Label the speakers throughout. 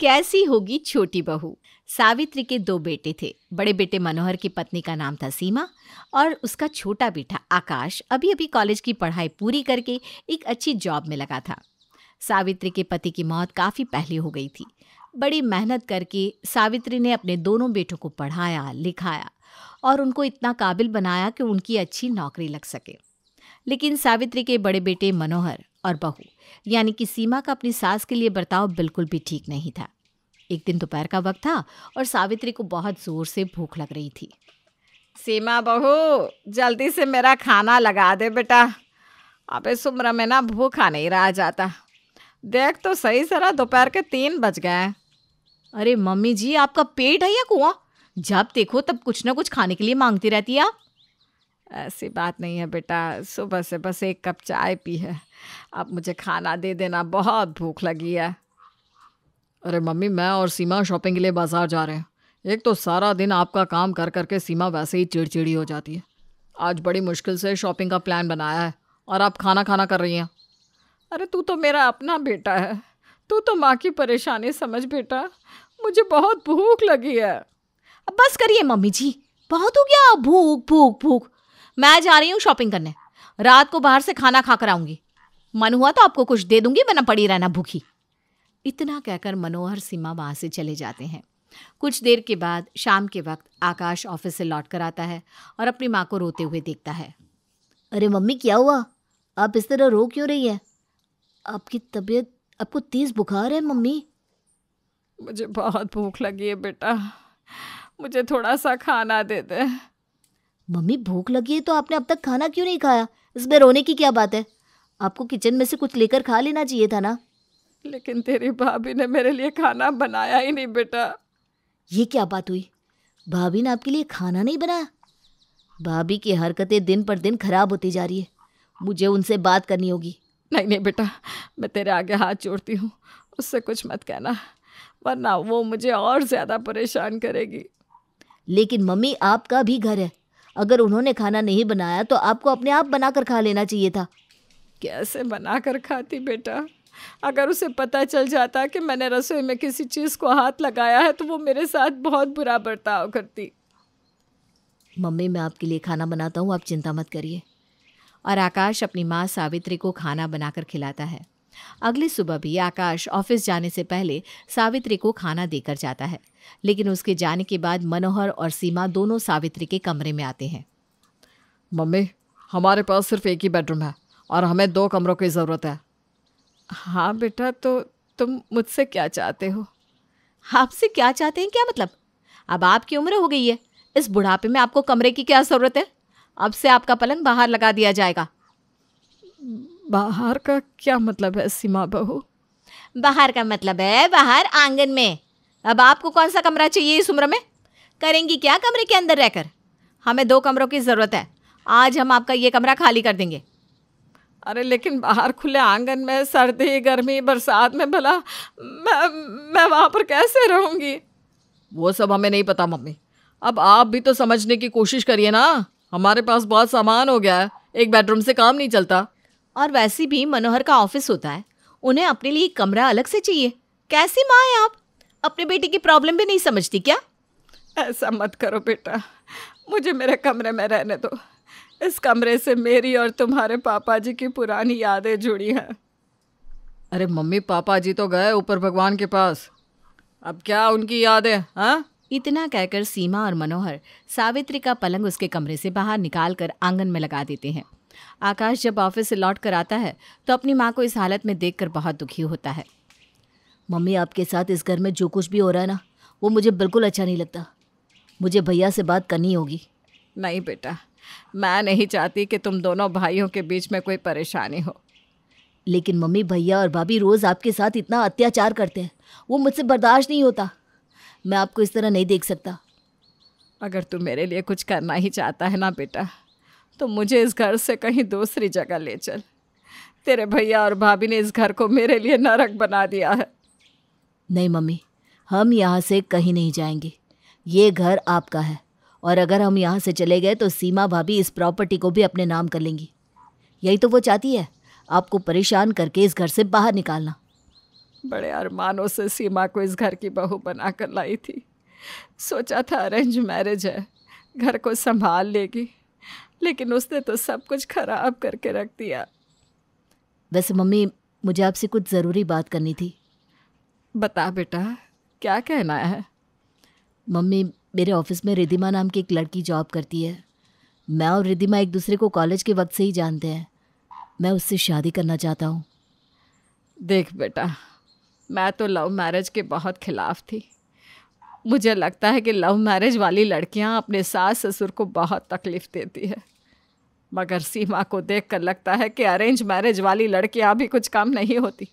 Speaker 1: कैसी होगी छोटी बहू सावित्री के दो बेटे थे बड़े बेटे मनोहर की पत्नी का नाम था सीमा और उसका छोटा बेटा आकाश अभी अभी कॉलेज की पढ़ाई पूरी करके एक अच्छी जॉब में लगा था सावित्री के पति की मौत काफ़ी पहले हो गई थी बड़ी मेहनत करके सावित्री ने अपने दोनों बेटों को पढ़ाया लिखाया और उनको इतना काबिल बनाया कि उनकी अच्छी नौकरी लग सके लेकिन सावित्री के बड़े बेटे मनोहर और बहू यानी कि सीमा का अपनी सास के लिए बर्ताव बिल्कुल भी ठीक नहीं था एक दिन दोपहर का वक्त था और सावित्री को बहुत ज़ोर से भूख लग रही थी सीमा बहू जल्दी से मेरा खाना लगा दे बेटा अब इस उम्र में ना भूखा नहीं रहा जाता देख तो सही सरा दोपहर के तीन बज गए अरे मम्मी जी आपका पेट है या कुआ जब देखो तब कुछ ना कुछ खाने के लिए मांगती रहती है आप ऐसी बात नहीं है बेटा सुबह से बस एक कप चाय पी है आप मुझे खाना दे देना बहुत भूख लगी है अरे मम्मी मैं और सीमा शॉपिंग के लिए बाज़ार जा रहे हैं एक तो सारा दिन आपका काम कर कर के सीमा वैसे ही चिड़चिड़ी हो जाती है आज बड़ी मुश्किल से शॉपिंग का प्लान बनाया है और आप खाना खाना कर रही हैं अरे तू तो मेरा अपना बेटा है तू तो माँ की परेशानी समझ बेटा मुझे बहुत भूख लगी है अब बस करिए मम्मी जी बहुत हो गया भूख भूख भूख मैं जा रही हूँ शॉपिंग करने रात को बाहर से खाना खा कर आऊंगी मन हुआ तो आपको कुछ दे दूंगी वरना पड़ी रहना भूखी इतना कहकर मनोहर सीमा वहाँ से चले जाते हैं कुछ देर के बाद शाम के वक्त आकाश ऑफिस से लौट कर आता है और अपनी माँ को रोते हुए देखता है अरे मम्मी क्या हुआ आप इस तरह रो क्यों रही है आपकी तबीयत आपको तेज बुखार है मम्मी मुझे बहुत भूख लगी है बेटा मुझे थोड़ा सा खाना दे दे मम्मी भूख लगी है तो आपने अब तक खाना क्यों नहीं खाया इसमें रोने की क्या बात है आपको किचन में से कुछ लेकर खा लेना चाहिए था ना लेकिन तेरी भाभी ने मेरे लिए खाना बनाया ही नहीं बेटा ये क्या बात हुई भाभी ने आपके लिए खाना नहीं बनाया भाभी की हरकतें दिन पर दिन खराब होती जा रही है मुझे उनसे बात करनी होगी नहीं नहीं बेटा मैं तेरे आगे हाथ जोड़ती हूँ उससे कुछ मत कहना वरना वो मुझे और ज़्यादा परेशान करेगी लेकिन मम्मी आपका भी घर है अगर उन्होंने खाना नहीं बनाया तो आपको अपने आप बनाकर खा लेना चाहिए था कैसे बनाकर खाती बेटा अगर उसे पता चल जाता कि मैंने रसोई में किसी चीज़ को हाथ लगाया है तो वो मेरे साथ बहुत बुरा बर्ताव करती मम्मी मैं आपके लिए खाना बनाता हूँ आप चिंता मत करिए और आकाश अपनी माँ सावित्री को खाना बनाकर खिलाता है अगली सुबह भी आकाश ऑफिस जाने से पहले सावित्री को खाना देकर जाता है लेकिन उसके जाने के बाद मनोहर और सीमा दोनों सावित्री के कमरे में आते हैं मम्मी हमारे पास सिर्फ एक ही बेडरूम है और हमें दो कमरों की ज़रूरत है हाँ बेटा तो तुम मुझसे क्या चाहते हो आपसे क्या चाहते हैं क्या मतलब अब आपकी उम्र हो गई है इस बुढ़ापे में आपको कमरे की क्या ज़रूरत है अब से आपका पलंग बाहर लगा दिया जाएगा बाहर का क्या मतलब है सीमा बहू बाहर का मतलब है बाहर आंगन में अब आपको कौन सा कमरा चाहिए इस उम्र में करेंगी क्या कमरे के अंदर रहकर हमें दो कमरों की ज़रूरत है आज हम आपका ये कमरा खाली कर देंगे अरे लेकिन बाहर खुले आंगन में सर्दी गर्मी बरसात में भला मैं मैं वहाँ पर कैसे रहूँगी वो सब हमें नहीं पता मम्मी अब आप भी तो समझने की कोशिश करिए ना हमारे पास बहुत सामान हो गया है एक बेडरूम से काम नहीं चलता और वैसे भी मनोहर का ऑफिस होता है उन्हें अपने लिए कमरा अलग से चाहिए कैसी माँ है आप अपने बेटे की प्रॉब्लम भी नहीं समझती क्या ऐसा मत करो बेटा मुझे मेरे कमरे में रहने दो इस कमरे से मेरी और तुम्हारे पापा जी की पुरानी यादें जुड़ी हैं अरे मम्मी पापा जी तो गए ऊपर भगवान के पास अब क्या उनकी यादें हाँ इतना कहकर सीमा और मनोहर सावित्री का पलंग उसके कमरे से बाहर निकालकर आंगन में लगा देते हैं आकाश जब ऑफिस से लौट कर आता है तो अपनी माँ को इस हालत में देख बहुत दुखी होता है मम्मी आपके साथ इस घर में जो कुछ भी हो रहा है ना वो मुझे बिल्कुल अच्छा नहीं लगता मुझे भैया से बात करनी होगी नहीं बेटा मैं नहीं चाहती कि तुम दोनों भाइयों के बीच में कोई परेशानी हो लेकिन मम्मी भैया और भाभी रोज़ आपके साथ इतना अत्याचार करते हैं वो मुझसे बर्दाश्त नहीं होता मैं आपको इस तरह नहीं देख सकता अगर तू मेरे लिए कुछ करना ही चाहता है ना बेटा तो मुझे इस घर से कहीं दूसरी जगह ले चल तेरे भैया और भाभी ने इस घर को मेरे लिए नरक बना दिया है नहीं मम्मी हम यहाँ से कहीं नहीं जाएंगे ये घर आपका है और अगर हम यहाँ से चले गए तो सीमा भाभी इस प्रॉपर्टी को भी अपने नाम कर लेंगी यही तो वो चाहती है आपको परेशान करके इस घर से बाहर निकालना बड़े अरमानों से सीमा को इस घर की बहू बना कर लाई थी सोचा था अरेंज मैरिज है घर को संभाल लेगी लेकिन उसने तो सब कुछ खराब करके रख दिया वैसे मम्मी मुझे आपसे कुछ ज़रूरी बात करनी थी बता बेटा क्या कहना है मम्मी मेरे ऑफिस में रिदिमा नाम की एक लड़की जॉब करती है मैं और रिदिमा एक दूसरे को कॉलेज के वक्त से ही जानते हैं मैं उससे शादी करना चाहता हूँ देख बेटा मैं तो लव मैरिज के बहुत खिलाफ थी मुझे लगता है कि लव मैरिज वाली लड़कियां अपने सास ससुर को बहुत तकलीफ़ देती है मगर सीमा को देख कर लगता है कि अरेंज मैरिज वाली लड़कियां भी कुछ काम नहीं होती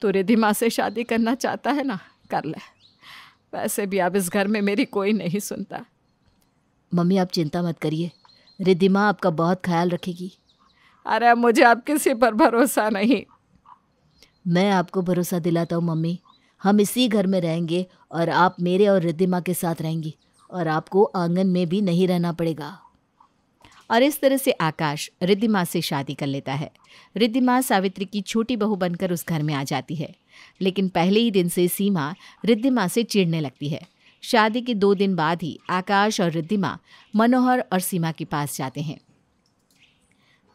Speaker 1: तो रिधिमा से शादी करना चाहता है ना कर ले वैसे भी अब इस घर में मेरी कोई नहीं सुनता मम्मी आप चिंता मत करिए रिधिमा आपका बहुत ख्याल रखेगी अरे मुझे आप किसी पर भरोसा नहीं मैं आपको भरोसा दिलाता हूँ मम्मी हम इसी घर में रहेंगे और आप मेरे और रिद्धिमा के साथ रहेंगी और आपको आंगन में भी नहीं रहना पड़ेगा और इस तरह से आकाश रिद्धिमा से शादी कर लेता है रिद्धिमा सावित्री की छोटी बहू बनकर उस घर में आ जाती है लेकिन पहले ही दिन से सीमा रिद्धिमा से चिढ़ने लगती है शादी के दो दिन बाद ही आकाश और रिद्धिमा मनोहर और सीमा के पास जाते हैं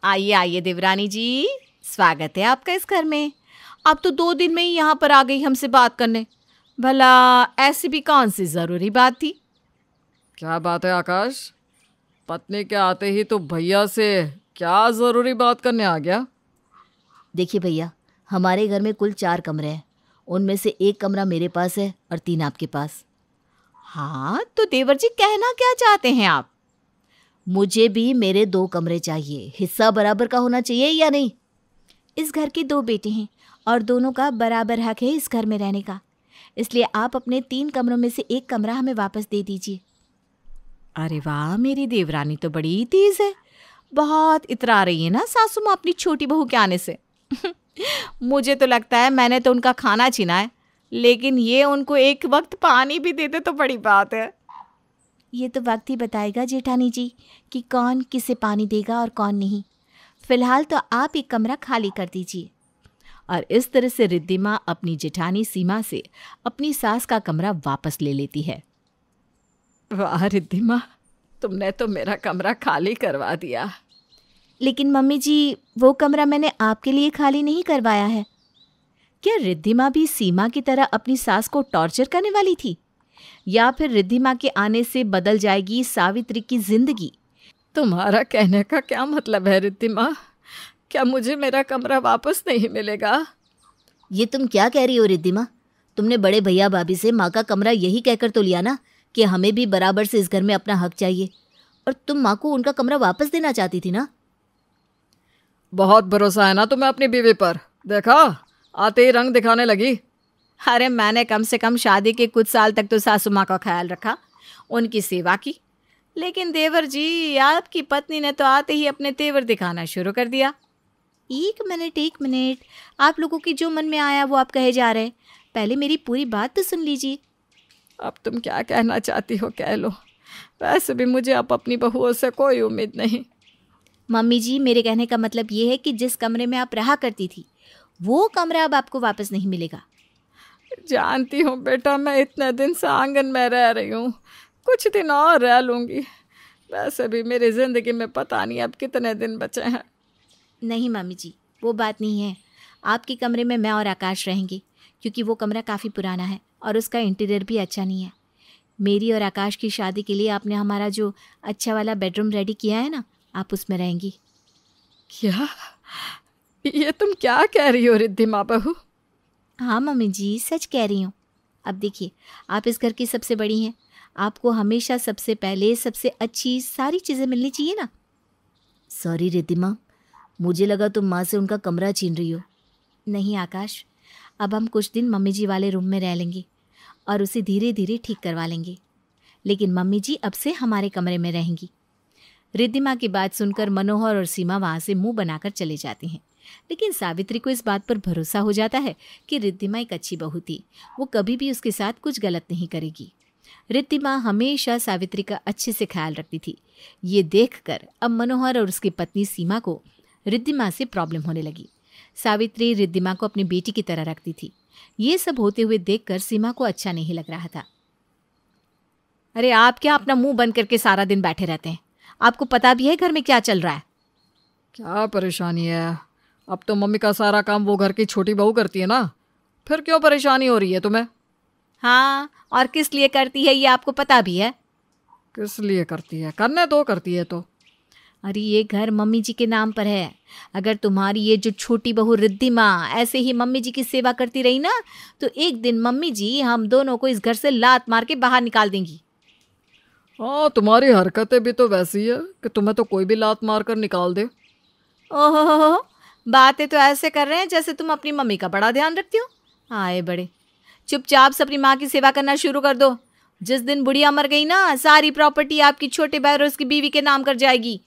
Speaker 1: आइए आइए देवरानी जी स्वागत है आपका इस घर में आप तो दो दिन में ही यहाँ पर आ गई हमसे बात करने भला ऐसी भी कौन सी ज़रूरी बात थी क्या बात है आकाश पत्नी के आते ही तो भैया से क्या ज़रूरी बात करने आ गया देखिए भैया हमारे घर में कुल चार कमरे हैं उनमें से एक कमरा मेरे पास है और तीन आपके पास हाँ तो देवर जी कहना क्या चाहते हैं आप मुझे भी मेरे दो कमरे चाहिए हिस्सा बराबर का होना चाहिए या नहीं इस घर के दो बेटे हैं और दोनों का बराबर हक है इस घर में रहने का इसलिए आप अपने तीन कमरों में से एक कमरा हमें वापस दे दीजिए अरे वाह मेरी देवरानी तो बड़ी तेज है बहुत इतरा रही है ना सासू माँ अपनी छोटी बहू के आने से मुझे तो लगता है मैंने तो उनका खाना छीना है लेकिन ये उनको एक वक्त पानी भी दे दे तो बड़ी बात है ये तो वक्त ही बताएगा जेठानी जी कि कौन किसे पानी देगा और कौन नहीं फिलहाल तो आप एक कमरा खाली कर दीजिए और इस तरह से रिद्धिमा अपनी जेठानी सीमा से अपनी सास का कमरा वापस ले लेती है वाह रिद्धिमा तुमने तो मेरा कमरा खाली करवा दिया लेकिन मम्मी जी वो कमरा मैंने आपके लिए खाली नहीं करवाया है क्या रिद्धिमा भी सीमा की तरह अपनी सास को टॉर्चर करने वाली थी या फिर रिद्धिमा के आने से बदल जाएगी सावित्री की जिंदगी तुम्हारा कहने का क्या मतलब है रिद्धिमा क्या मुझे मेरा कमरा वापस नहीं मिलेगा ये तुम क्या कह रही हो रिद्धिमा तुमने बड़े भैया भाभी से माँ का कमरा यही कहकर तो लिया ना कि हमें भी बराबर से इस घर में अपना हक चाहिए और तुम माँ को उनका कमरा वापस देना चाहती थी ना बहुत भरोसा है ना तुम्हें अपनी बीवी पर देखा आते ही रंग दिखाने लगी अरे मैंने कम से कम शादी के कुछ साल तक तो सासू माँ का ख्याल रखा उनकी सेवा की लेकिन देवर जी आपकी पत्नी ने तो आते ही अपने तेवर दिखाना शुरू कर दिया एक मिनट एक मिनट आप लोगों के जो मन में आया वो आप कहे जा रहे हैं पहले मेरी पूरी बात तो सुन लीजिए अब तुम क्या कहना चाहती हो कह लो वैसे भी मुझे अब अपनी बहुओं से कोई उम्मीद नहीं मम्मी जी मेरे कहने का मतलब ये है कि जिस कमरे में आप रहा करती थी वो कमरा अब आपको वापस नहीं मिलेगा जानती हूँ बेटा मैं इतने दिन से आंगन में रह रही हूँ कुछ दिन और रह लूँगी वैसे भी मेरी ज़िंदगी में पता नहीं अब कितने दिन बचे हैं नहीं मामी जी वो बात नहीं है आपके कमरे में मैं और आकाश रहेंगे क्योंकि वो कमरा काफ़ी पुराना है और उसका इंटीरियर भी अच्छा नहीं है मेरी और आकाश की शादी के लिए आपने हमारा जो अच्छा वाला बेडरूम रेडी किया है ना आप उसमें रहेंगी क्या ये तुम क्या कह रही हो रिद्धि माँ बहू हाँ मम्मी जी सच कह रही हूँ अब देखिए आप इस घर की सबसे बड़ी हैं आपको हमेशा सबसे पहले सबसे अच्छी सारी चीज़ें मिलनी चाहिए ना सॉरी रिद्धिमा मुझे लगा तुम माँ से उनका कमरा छीन रही हो नहीं आकाश अब हम कुछ दिन मम्मी जी वाले रूम में रह लेंगे और उसे धीरे धीरे ठीक करवा लेंगे लेकिन मम्मी जी अब से हमारे कमरे में रहेंगी रिद्धिमा की बात सुनकर मनोहर और सीमा वहाँ से मुंह बनाकर चले जाते हैं लेकिन सावित्री को इस बात पर भरोसा हो जाता है कि रिद्धिमा एक अच्छी बहू थी वो कभी भी उसके साथ कुछ गलत नहीं करेगी रिद्धिमा हमेशा सावित्री का अच्छे से ख्याल रखती थी ये देखकर अब मनोहर और उसकी पत्नी सीमा को रिद्धिमा से प्रॉब्लम होने लगी सावित्री रिद्धिमा को अपनी बेटी की तरह रखती थी ये सब होते हुए देखकर सीमा को अच्छा नहीं लग रहा था अरे आप क्या अपना मुंह बंद करके सारा दिन बैठे रहते हैं आपको पता भी है घर में क्या चल रहा है क्या परेशानी है अब तो मम्मी का सारा काम वो घर की छोटी बहू करती है ना फिर क्यों परेशानी हो रही है तुम्हें हाँ और किस लिए करती है ये आपको पता भी है किस लिए करती है करने तो करती है तो अरे ये घर मम्मी जी के नाम पर है अगर तुम्हारी ये जो छोटी बहू रिद्धि माँ ऐसे ही मम्मी जी की सेवा करती रही ना तो एक दिन मम्मी जी हम दोनों को इस घर से लात मार के बाहर निकाल देंगी हाँ तुम्हारी हरकतें भी तो वैसी है कि तुम्हें तो कोई भी लात मार कर निकाल दे ओहो बातें तो ऐसे कर रहे हैं जैसे तुम अपनी मम्मी का बड़ा ध्यान रखती हो आए बड़े चुपचाप से अपनी माँ की सेवा करना शुरू कर दो जिस दिन बुढ़िया मर गई ना सारी प्रॉपर्टी आपकी छोटे और की बीवी के नाम कर जाएगी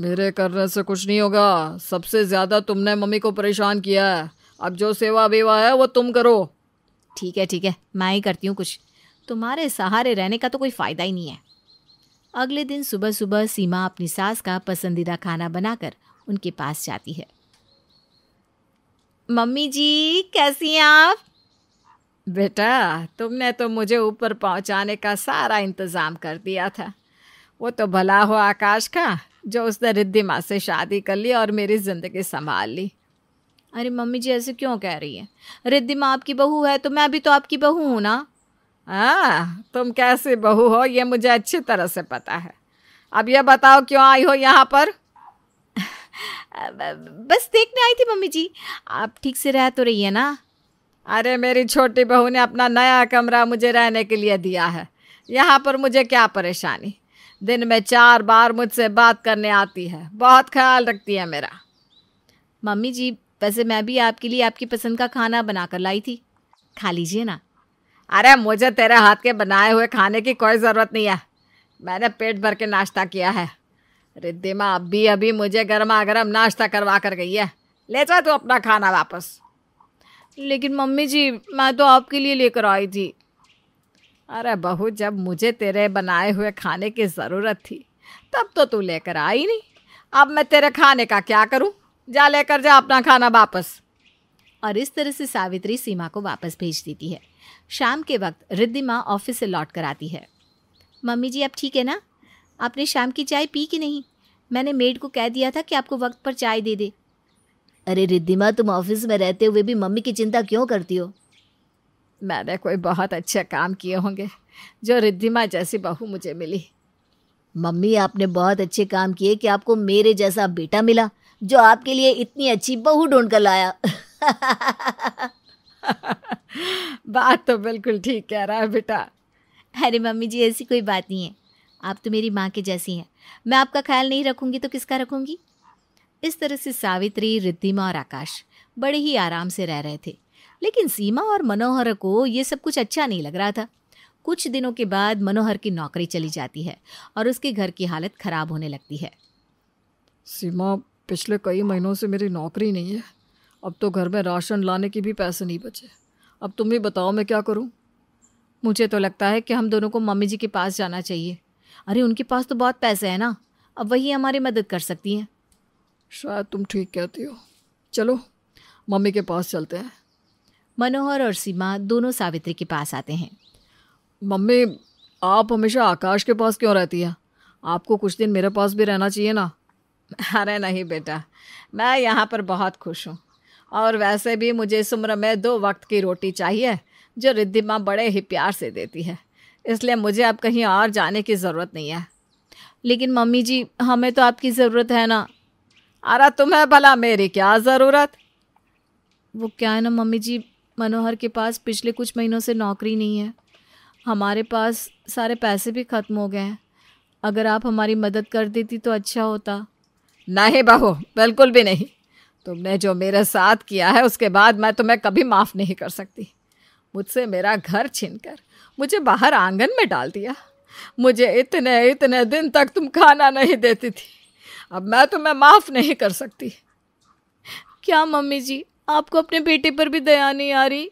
Speaker 1: मेरे करने से कुछ नहीं होगा सबसे ज़्यादा तुमने मम्मी को परेशान किया है अब जो सेवा बेवा है वो तुम करो ठीक है ठीक है मैं ही करती हूँ कुछ तुम्हारे सहारे रहने का तो कोई फ़ायदा ही नहीं है अगले दिन सुबह सुबह सीमा अपनी सास का पसंदीदा खाना बनाकर उनके पास जाती है मम्मी जी कैसी हैं आप बेटा तुमने तो मुझे ऊपर पहुंचाने का सारा इंतज़ाम कर दिया था वो तो भला हो आकाश का जो उसने रिद्धि माँ से शादी कर ली और मेरी ज़िंदगी संभाल ली अरे मम्मी जी ऐसे क्यों कह रही है रिद्धि माँ आपकी बहू है तो मैं भी तो आपकी बहू हूँ ना हाँ तुम कैसी बहू हो ये मुझे अच्छी तरह से पता है अब यह बताओ क्यों आई हो यहाँ पर बस देखने आई थी मम्मी जी आप ठीक से रह तो रही है ना अरे मेरी छोटी बहू ने अपना नया कमरा मुझे रहने के लिए दिया है यहाँ पर मुझे क्या परेशानी दिन में चार बार मुझसे बात करने आती है बहुत ख्याल रखती है मेरा मम्मी जी वैसे मैं भी आपके लिए आपकी पसंद का खाना बना कर लाई थी खा लीजिए ना अरे मुझे तेरे हाथ के बनाए हुए खाने की कोई ज़रूरत नहीं है मैंने पेट भर के नाश्ता किया है रिद्धिमा अभी अभी मुझे गर्मा गर्म नाश्ता करवा कर गई है ले जा तू अपना खाना वापस लेकिन मम्मी जी मैं तो आपके लिए लेकर आई थी अरे बहू जब मुझे तेरे बनाए हुए खाने की ज़रूरत थी तब तो तू लेकर आई नहीं अब मैं तेरे खाने का क्या करूं? जा लेकर जा अपना खाना वापस और इस तरह से सावित्री सीमा को वापस भेज देती है शाम के वक्त रिद्धिमा ऑफिस से लौट कर आती है मम्मी जी अब ठीक है ना आपने शाम की चाय पी कि नहीं मैंने मेड को कह दिया था कि आपको वक्त पर चाय दे दे अरे रिद्धिमा तुम ऑफिस में रहते हुए भी मम्मी की चिंता क्यों करती हो मैंने कोई बहुत अच्छे काम किए होंगे जो रिद्धिमा जैसी बहू मुझे मिली मम्मी आपने बहुत अच्छे काम किए कि आपको मेरे जैसा बेटा मिला जो आपके लिए इतनी अच्छी बहू ढूंढ कर लाया बात तो बिल्कुल ठीक कह रहा है बेटा अरे मम्मी जी ऐसी कोई बात नहीं है आप तो मेरी माँ के जैसी हैं मैं आपका ख्याल नहीं रखूँगी तो किसका रखूँगी इस तरह से सावित्री रिद्धिमा और आकाश बड़े ही आराम से रह रहे थे लेकिन सीमा और मनोहर को ये सब कुछ अच्छा नहीं लग रहा था कुछ दिनों के बाद मनोहर की नौकरी चली जाती है और उसके घर की हालत खराब होने लगती है सीमा पिछले कई महीनों से मेरी नौकरी नहीं है अब तो घर में राशन लाने के भी पैसे नहीं बचे अब तुम ही बताओ मैं क्या करूं मुझे तो लगता है कि हम दोनों को मम्मी जी के पास जाना चाहिए अरे उनके पास तो बहुत पैसे हैं ना अब वही हमारी मदद कर सकती हैं शायद तुम ठीक कहती हो चलो मम्मी के पास चलते हैं मनोहर और सीमा दोनों सावित्री के पास आते हैं मम्मी आप हमेशा आकाश के पास क्यों रहती है आपको कुछ दिन मेरे पास भी रहना चाहिए ना अरे नहीं बेटा मैं यहाँ पर बहुत खुश हूँ और वैसे भी मुझे इस उम्र में दो वक्त की रोटी चाहिए जो रिद्धिमा बड़े ही प्यार से देती है इसलिए मुझे अब कहीं और जाने की ज़रूरत नहीं है लेकिन मम्मी जी हमें तो आपकी ज़रूरत है ना अरे तुम्हें भला मेरी क्या ज़रूरत वो क्या है ना मम्मी जी मनोहर के पास पिछले कुछ महीनों से नौकरी नहीं है हमारे पास सारे पैसे भी ख़त्म हो गए हैं अगर आप हमारी मदद कर देती तो अच्छा होता नहीं बहू बिल्कुल भी नहीं तुमने जो मेरे साथ किया है उसके बाद मैं तुम्हें कभी माफ़ नहीं कर सकती मुझसे मेरा घर छीन कर मुझे बाहर आंगन में डाल दिया मुझे इतने इतने दिन तक तुम खाना नहीं देती थी अब मैं तुम्हें माफ़ नहीं कर सकती क्या मम्मी जी आपको अपने बेटे पर भी दया नहीं आ रही